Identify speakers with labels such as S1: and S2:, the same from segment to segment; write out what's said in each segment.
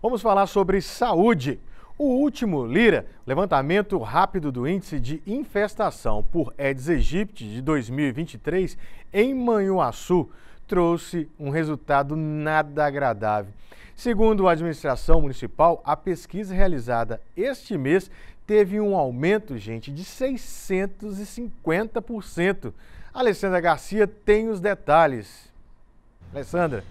S1: Vamos falar sobre saúde. O último, Lira, levantamento rápido do índice de infestação por Aedes aegypti de 2023 em Manhuaçu trouxe um resultado nada agradável. Segundo a administração municipal, a pesquisa realizada este mês teve um aumento, gente, de 650%. Alessandra Garcia tem os detalhes. Alessandra.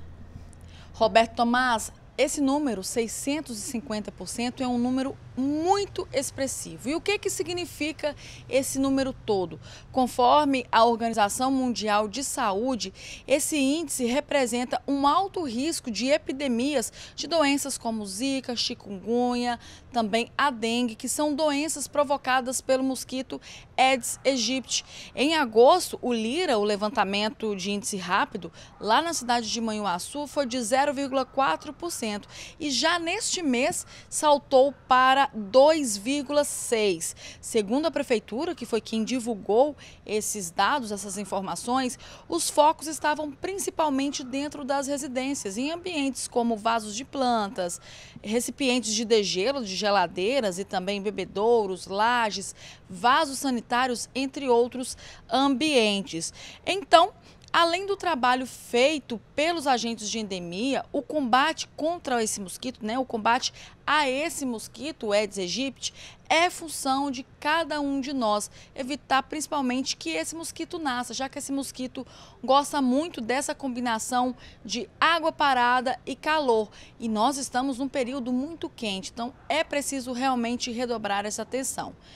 S2: Roberto Tomás, esse número, 650%, é um número muito expressivo. E o que, que significa esse número todo? Conforme a Organização Mundial de Saúde, esse índice representa um alto risco de epidemias de doenças como zika, chikungunya, também a dengue, que são doenças provocadas pelo mosquito Aedes aegypti. Em agosto, o Lira, o levantamento de índice rápido, lá na cidade de Manhuaçu, foi de 0,4%. 2,5%. E já neste mês saltou para 2,6%. Segundo a Prefeitura, que foi quem divulgou esses dados, essas informações, os focos estavam principalmente dentro das residências, em ambientes como vasos de plantas, recipientes de degelo, de geladeiras e também bebedouros, lajes, vasos sanitários, entre outros ambientes. Então, Além do trabalho feito pelos agentes de endemia, o combate contra esse mosquito, né, o combate a esse mosquito, o Aedes aegypti, é função de cada um de nós evitar principalmente que esse mosquito nasça, já que esse mosquito gosta muito dessa combinação de água parada e calor. E nós estamos num período muito quente, então é preciso realmente redobrar essa atenção.